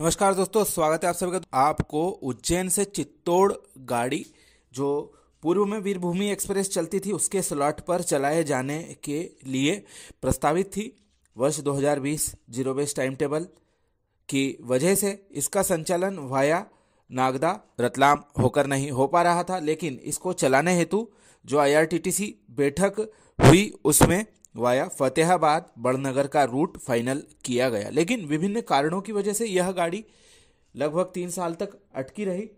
नमस्कार दोस्तों स्वागत है आप सभी का आपको उज्जैन से चित्तौड़ गाड़ी जो पूर्व में वीरभूमि एक्सप्रेस चलती थी उसके स्लॉट पर चलाए जाने के लिए प्रस्तावित थी वर्ष 2020 जीरो बेस टाइम टेबल की वजह से इसका संचालन वाया नागदा रतलाम होकर नहीं हो पा रहा था लेकिन इसको चलाने हेतु जो आईआरटीटीसी बैठक हुई उसमें वाया फतेहाबाद बड़नगर का रूट फाइनल किया गया लेकिन विभिन्न कारणों की वजह से यह गाड़ी लगभग तीन साल तक अटकी रही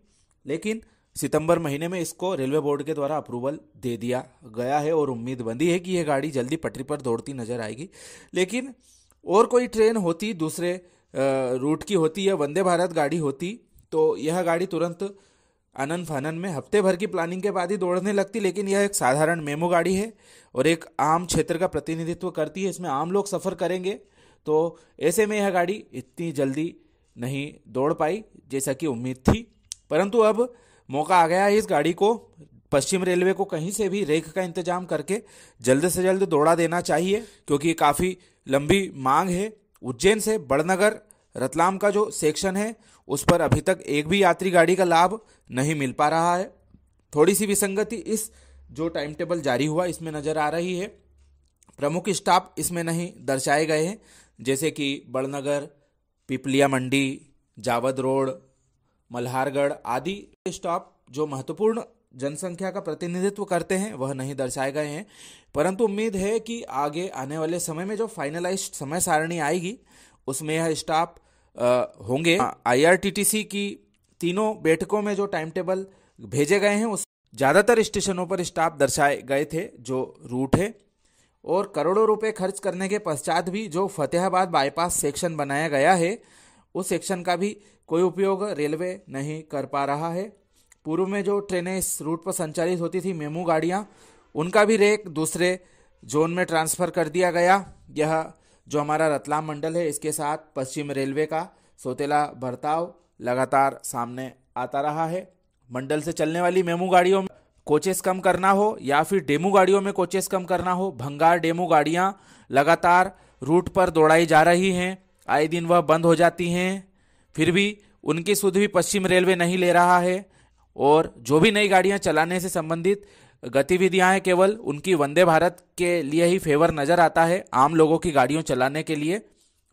लेकिन सितंबर महीने में इसको रेलवे बोर्ड के द्वारा अप्रूवल दे दिया गया है और उम्मीद बंदी है कि यह गाड़ी जल्दी पटरी पर दौड़ती नजर आएगी लेकिन और कोई ट्रेन होती दूसरे रूट की होती या वंदे भारत गाड़ी होती तो यह गाड़ी तुरंत आनंद फानन में हफ्ते भर की प्लानिंग के बाद ही दौड़ने लगती लेकिन यह एक साधारण मेमो गाड़ी है और एक आम क्षेत्र का प्रतिनिधित्व करती है इसमें आम लोग सफ़र करेंगे तो ऐसे में यह गाड़ी इतनी जल्दी नहीं दौड़ पाई जैसा कि उम्मीद थी परंतु अब मौका आ गया है इस गाड़ी को पश्चिम रेलवे को कहीं से भी रेख का इंतजाम करके जल्द से जल्द दौड़ा देना चाहिए क्योंकि काफ़ी लंबी मांग है उज्जैन से बड़नगर रतलाम का जो सेक्शन है उस पर अभी तक एक भी यात्री गाड़ी का लाभ नहीं मिल पा रहा है थोड़ी सी विसंगति इस जो टाइम टेबल जारी हुआ इसमें नज़र आ रही है प्रमुख स्टाफ इसमें नहीं दर्शाए गए हैं जैसे कि बड़नगर पिपलिया मंडी जावद रोड मल्हारगढ़ आदि स्टॉप जो महत्वपूर्ण जनसंख्या का प्रतिनिधित्व करते हैं वह नहीं दर्शाए गए हैं परंतु उम्मीद है कि आगे आने वाले समय में जो फाइनलाइज समय सारणी आएगी उसमें यह स्टाफ होंगे आईआरटीटीसी हाँ। की तीनों बैठकों में जो टाइम टेबल भेजे गए हैं उस ज़्यादातर स्टेशनों पर स्टाफ दर्शाए गए थे जो रूट है और करोड़ों रुपए खर्च करने के पश्चात भी जो फतेहाबाद बाईपास सेक्शन बनाया गया है उस सेक्शन का भी कोई उपयोग रेलवे नहीं कर पा रहा है पूर्व में जो ट्रेनें इस रूट पर संचालित होती थी मेमू गाड़ियाँ उनका भी रेक दूसरे जोन में ट्रांसफ़र कर दिया गया यह जो हमारा रतलाम मंडल है इसके साथ पश्चिम रेलवे का सोतेला बर्ताव लगातार सामने आता रहा है मंडल से चलने वाली मेमू गाड़ियों में कोचेस कम करना हो या फिर डेमू गाड़ियों में कोचेस कम करना हो भंगार डेमू गाड़ियाँ लगातार रूट पर दौड़ाई जा रही हैं आए दिन वह बंद हो जाती हैं फिर भी उनकी सुध भी पश्चिम रेलवे नहीं ले रहा है और जो भी नई गाड़ियां चलाने से संबंधित गतिविधियां हैं केवल उनकी वंदे भारत के लिए ही फेवर नज़र आता है आम लोगों की गाड़ियों चलाने के लिए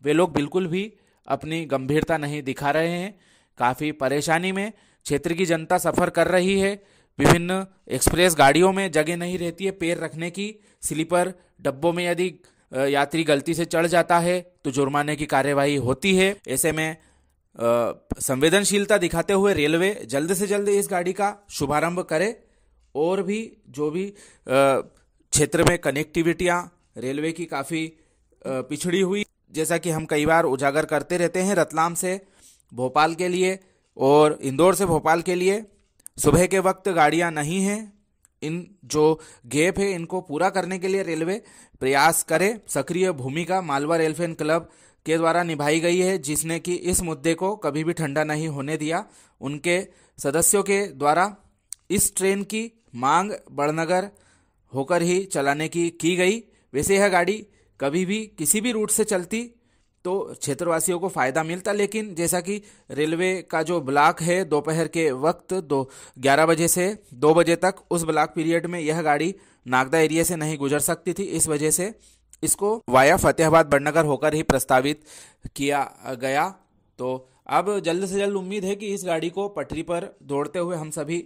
वे लोग बिल्कुल भी अपनी गंभीरता नहीं दिखा रहे हैं काफ़ी परेशानी में क्षेत्र की जनता सफ़र कर रही है विभिन्न एक्सप्रेस गाड़ियों में जगह नहीं रहती है पैर रखने की स्लीपर डब्बों में यदि यात्री गलती से चढ़ जाता है तो जुर्माने की कार्यवाही होती है ऐसे में संवेदनशीलता दिखाते हुए रेलवे जल्द से जल्द इस गाड़ी का शुभारंभ करे और भी जो भी क्षेत्र में कनेक्टिविटियाँ रेलवे की काफ़ी पिछड़ी हुई जैसा कि हम कई बार उजागर करते रहते हैं रतलाम से भोपाल के लिए और इंदौर से भोपाल के लिए सुबह के वक्त गाड़ियाँ नहीं हैं इन जो गैप है इनको पूरा करने के लिए रेलवे प्रयास करे सक्रिय भूमिका मालवा रेलफेन क्लब के द्वारा निभाई गई है जिसने कि इस मुद्दे को कभी भी ठंडा नहीं होने दिया उनके सदस्यों के द्वारा इस ट्रेन की मांग बड़नगर होकर ही चलाने की की गई वैसे यह गाड़ी कभी भी किसी भी रूट से चलती तो क्षेत्रवासियों को फ़ायदा मिलता लेकिन जैसा कि रेलवे का जो ब्लॉक है दोपहर के वक्त दो ग्यारह बजे से दो बजे तक उस ब्लॉक पीरियड में यह गाड़ी नागदा एरिया से नहीं गुजर सकती थी इस वजह से इसको वाया फतेहाबाद बड़नगर होकर ही प्रस्तावित किया गया तो अब जल्द से जल्द उम्मीद है कि इस गाड़ी को पटरी पर दौड़ते हुए हम सभी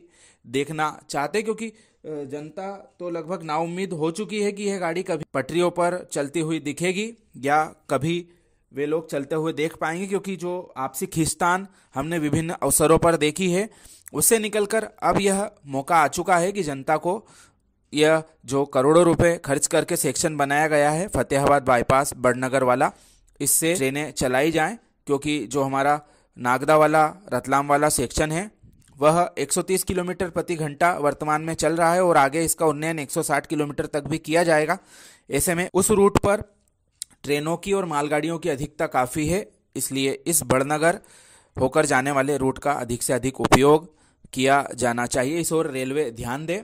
देखना चाहते क्योंकि जनता तो लगभग नाउम्मीद हो चुकी है कि यह गाड़ी कभी पटरियों पर चलती हुई दिखेगी या कभी वे लोग चलते हुए देख पाएंगे क्योंकि जो आपसी खिस्तान हमने विभिन्न अवसरों पर देखी है उससे निकलकर अब यह मौका आ चुका है कि जनता को यह जो करोड़ों रुपए खर्च करके सेक्शन बनाया गया है फतेहाबाद बाईपास बड़नगर वाला इससे ट्रेनें चलाई जाएं क्योंकि जो हमारा नागदा वाला रतलाम वाला सेक्शन है वह 130 किलोमीटर प्रति घंटा वर्तमान में चल रहा है और आगे इसका उन्नयन 160 किलोमीटर तक भी किया जाएगा ऐसे में उस रूट पर ट्रेनों की और मालगाड़ियों की अधिकता काफ़ी है इसलिए इस बड़नगर होकर जाने वाले रूट का अधिक से अधिक उपयोग किया जाना चाहिए इस और रेलवे ध्यान दे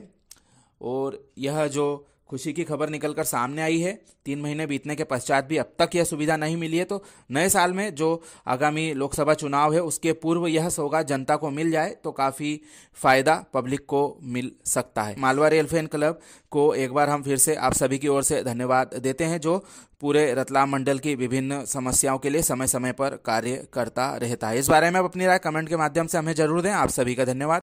और यह जो खुशी की खबर निकलकर सामने आई है तीन महीने बीतने के पश्चात भी अब तक यह सुविधा नहीं मिली है तो नए साल में जो आगामी लोकसभा चुनाव है उसके पूर्व यह सौगात जनता को मिल जाए तो काफ़ी फ़ायदा पब्लिक को मिल सकता है मालवा रेल फैन क्लब को एक बार हम फिर से आप सभी की ओर से धन्यवाद देते हैं जो पूरे रतलाम मंडल की विभिन्न समस्याओं के लिए समय समय पर कार्य करता रहता है इस बारे में आप अपनी राय कमेंट के माध्यम से हमें जरूर दें आप सभी का धन्यवाद